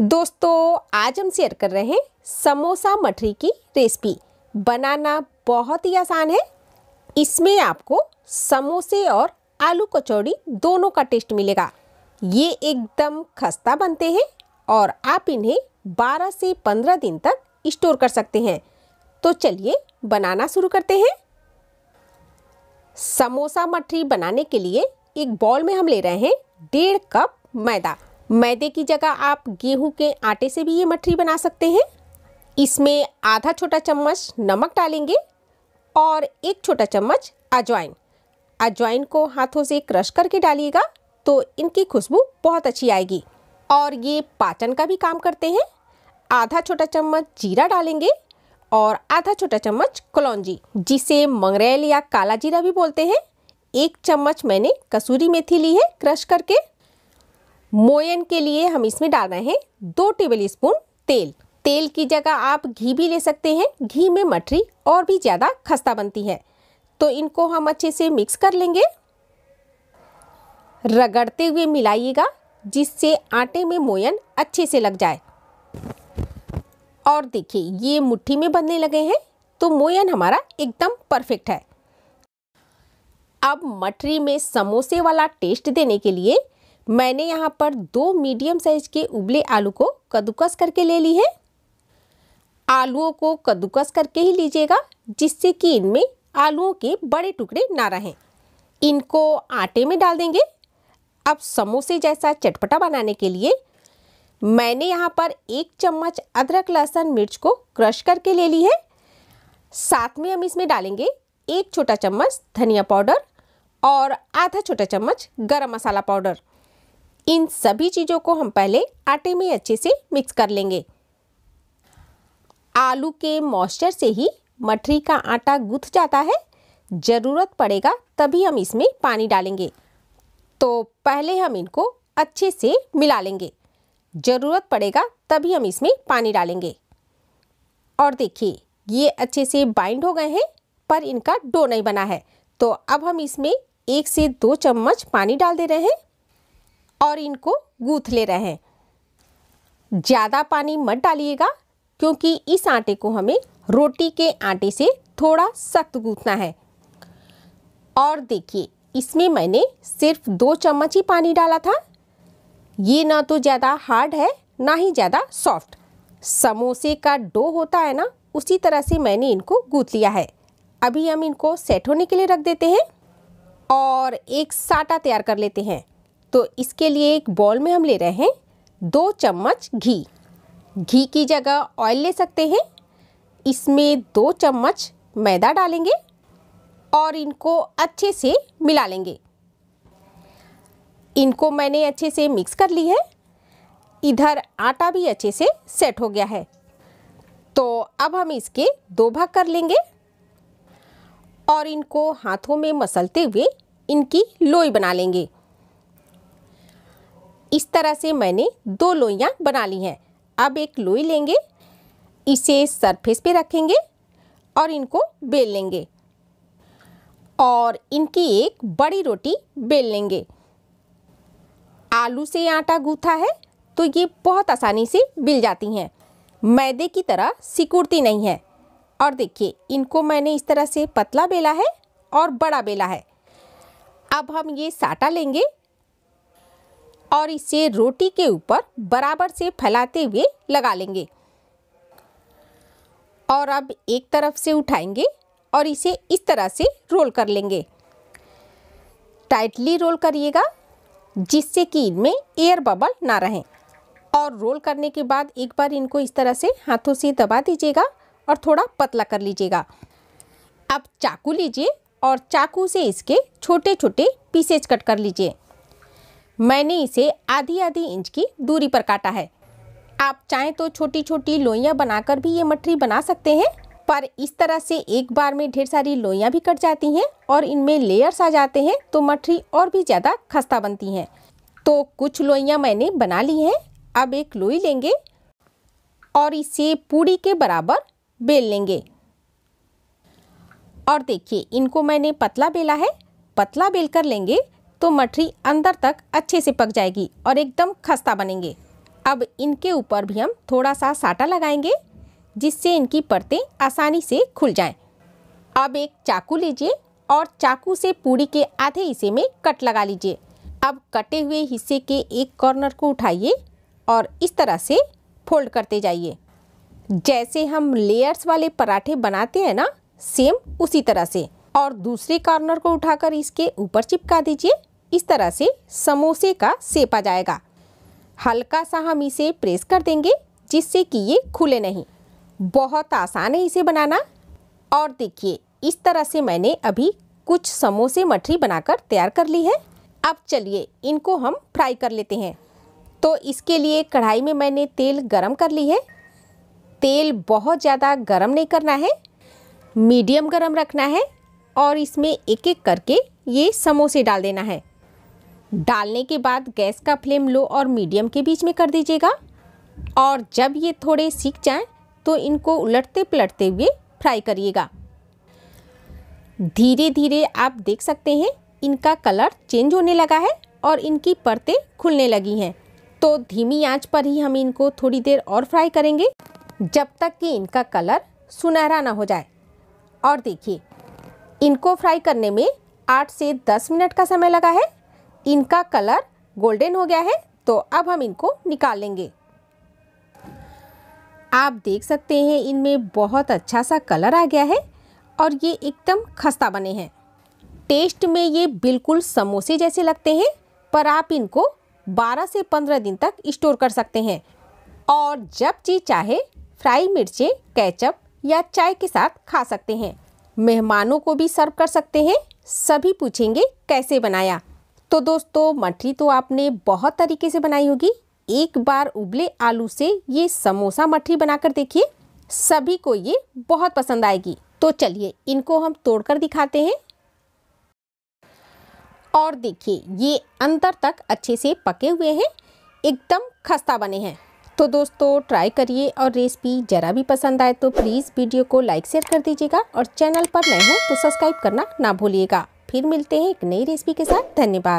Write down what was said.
दोस्तों आज हम शेयर कर रहे हैं समोसा मठरी की रेसिपी बनाना बहुत ही आसान है इसमें आपको समोसे और आलू कचौड़ी दोनों का टेस्ट मिलेगा ये एकदम खस्ता बनते हैं और आप इन्हें 12 से 15 दिन तक स्टोर कर सकते हैं तो चलिए बनाना शुरू करते हैं समोसा मठरी बनाने के लिए एक बॉल में हम ले रहे हैं डेढ़ कप मैदा मैदे की जगह आप गेहूं के आटे से भी ये मठरी बना सकते हैं इसमें आधा छोटा चम्मच नमक डालेंगे और एक छोटा चम्मच अजवाइन अजवाइन को हाथों से क्रश करके डालिएगा तो इनकी खुशबू बहुत अच्छी आएगी और ये पाचन का भी काम करते हैं आधा छोटा चम्मच जीरा डालेंगे और आधा छोटा चम्मच कलौजी जिसे मंगरेल या काला जीरा भी बोलते हैं एक चम्मच मैंने कसूरी मेथी ली है क्रश करके मोयन के लिए हम इसमें रहे हैं दो टेबल स्पून तेल तेल की जगह आप घी भी ले सकते हैं घी में मटरी और भी ज़्यादा खस्ता बनती है तो इनको हम अच्छे से मिक्स कर लेंगे रगड़ते हुए मिलाइएगा जिससे आटे में मोयन अच्छे से लग जाए और देखिए ये मुट्ठी में बनने लगे हैं तो मोयन हमारा एकदम परफेक्ट है अब मटरी में समोसे वाला टेस्ट देने के लिए मैंने यहाँ पर दो मीडियम साइज़ के उबले आलू को कद्दूकस करके ले ली है आलूओं को कद्दूकस करके ही लीजिएगा जिससे कि इनमें आलूओं के बड़े टुकड़े ना रहें इनको आटे में डाल देंगे अब समोसे जैसा चटपटा बनाने के लिए मैंने यहाँ पर एक चम्मच अदरक लहसुन मिर्च को क्रश करके ले ली है साथ में हम इसमें डालेंगे एक छोटा चम्मच धनिया पाउडर और आधा छोटा चम्मच गरम मसाला पाउडर इन सभी चीज़ों को हम पहले आटे में अच्छे से मिक्स कर लेंगे आलू के मॉइस्चर से ही मठरी का आटा गुथ जाता है ज़रूरत पड़ेगा तभी हम इसमें पानी डालेंगे तो पहले हम इनको अच्छे से मिला लेंगे ज़रूरत पड़ेगा तभी हम इसमें पानी डालेंगे और देखिए ये अच्छे से बाइंड हो गए हैं पर इनका डो नहीं बना है तो अब हम इसमें एक से दो चम्मच पानी डाल दे रहे हैं और इनको गूँथ ले रहे हैं ज़्यादा पानी मत डालिएगा क्योंकि इस आटे को हमें रोटी के आटे से थोड़ा सख्त गूँथना है और देखिए इसमें मैंने सिर्फ दो चम्मच ही पानी डाला था ये ना तो ज़्यादा हार्ड है ना ही ज़्यादा सॉफ्ट समोसे का डो होता है ना उसी तरह से मैंने इनको गूँथ लिया है अभी हम इनको सेट होने के लिए रख देते हैं और एक साटा तैयार कर लेते हैं तो इसके लिए एक बॉल में हम ले रहे हैं दो चम्मच घी घी की जगह ऑयल ले सकते हैं इसमें दो चम्मच मैदा डालेंगे और इनको अच्छे से मिला लेंगे इनको मैंने अच्छे से मिक्स कर ली है इधर आटा भी अच्छे से सेट हो गया है तो अब हम इसके दो भाग कर लेंगे और इनको हाथों में मसलते हुए इनकी लोई बना लेंगे इस तरह से मैंने दो लोइयाँ बना ली हैं अब एक लोई लेंगे इसे सरफेस पे रखेंगे और इनको बेल लेंगे और इनकी एक बड़ी रोटी बेल लेंगे आलू से आटा गूथा है तो ये बहुत आसानी से मिल जाती हैं मैदे की तरह सिकुड़ती नहीं है और देखिए इनको मैंने इस तरह से पतला बेला है और बड़ा बेला है अब हम ये साटा लेंगे और इसे रोटी के ऊपर बराबर से फैलाते हुए लगा लेंगे और अब एक तरफ से उठाएंगे और इसे इस तरह से रोल कर लेंगे टाइटली रोल करिएगा जिससे कि इनमें एयर बबल ना रहें और रोल करने के बाद एक बार इनको इस तरह से हाथों से दबा दीजिएगा और थोड़ा पतला कर लीजिएगा अब चाकू लीजिए और चाकू से इसके छोटे छोटे पीसेज कट कर लीजिए मैंने इसे आधी आधी इंच की दूरी पर काटा है आप चाहें तो छोटी छोटी लोइयाँ बनाकर भी ये मठरी बना सकते हैं पर इस तरह से एक बार में ढेर सारी लोइयाँ भी कट जाती हैं और इनमें लेयर्स आ जाते हैं तो मठरी और भी ज़्यादा खस्ता बनती हैं तो कुछ लोइयाँ मैंने बना ली हैं अब एक लोई लेंगे और इसे पूड़ी के बराबर बेल लेंगे और देखिए इनको मैंने पतला बेला है पतला बेल कर लेंगे तो मठरी अंदर तक अच्छे से पक जाएगी और एकदम खस्ता बनेंगे अब इनके ऊपर भी हम थोड़ा सा साटा लगाएंगे जिससे इनकी परतें आसानी से खुल जाएं। अब एक चाकू लीजिए और चाकू से पूड़ी के आधे हिस्से में कट लगा लीजिए अब कटे हुए हिस्से के एक कॉर्नर को उठाइए और इस तरह से फोल्ड करते जाइए जैसे हम लेयर्स वाले पराठे बनाते हैं ना सेम उसी तरह से और दूसरे कॉर्नर को उठाकर इसके ऊपर चिपका दीजिए इस तरह से समोसे का सेप आ जाएगा हल्का सा हम इसे प्रेस कर देंगे जिससे कि ये खुले नहीं बहुत आसान है इसे बनाना और देखिए इस तरह से मैंने अभी कुछ समोसे मठरी बनाकर तैयार कर ली है अब चलिए इनको हम फ्राई कर लेते हैं तो इसके लिए कढ़ाई में मैंने तेल गरम कर ली है तेल बहुत ज़्यादा गरम नहीं करना है मीडियम गरम रखना है और इसमें एक एक करके ये समोसे डाल देना है डालने के बाद गैस का फ्लेम लो और मीडियम के बीच में कर दीजिएगा और जब ये थोड़े सीख जाएं तो इनको उलटते पलटते हुए फ्राई करिएगा धीरे धीरे आप देख सकते हैं इनका कलर चेंज होने लगा है और इनकी परतें खुलने लगी हैं तो धीमी आंच पर ही हम इनको थोड़ी देर और फ्राई करेंगे जब तक कि इनका कलर सुनहरा ना हो जाए और देखिए इनको फ्राई करने में आठ से दस मिनट का समय लगा है इनका कलर गोल्डन हो गया है तो अब हम इनको निकालेंगे आप देख सकते हैं इनमें बहुत अच्छा सा कलर आ गया है और ये एकदम खस्ता बने हैं टेस्ट में ये बिल्कुल समोसे जैसे लगते हैं पर आप इनको 12 से 15 दिन तक स्टोर कर सकते हैं और जब जी चाहे फ्राई मिर्चें कैचअप या चाय के साथ खा सकते हैं मेहमानों को भी सर्व कर सकते हैं सभी पूछेंगे कैसे बनाया तो दोस्तों मठरी तो आपने बहुत तरीके से बनाई होगी एक बार उबले आलू से ये समोसा मठरी बनाकर देखिए सभी को ये बहुत पसंद आएगी तो चलिए इनको हम तोड़कर दिखाते हैं और देखिए ये अंदर तक अच्छे से पके हुए हैं एकदम खस्ता बने हैं तो दोस्तों ट्राई करिए और रेसिपी ज़रा भी पसंद आए तो प्लीज़ वीडियो को लाइक शेयर कर दीजिएगा और चैनल पर नए हो तो सब्सक्राइब करना ना भूलिएगा फिर मिलते हैं एक नई रेसिपी के साथ धन्यवाद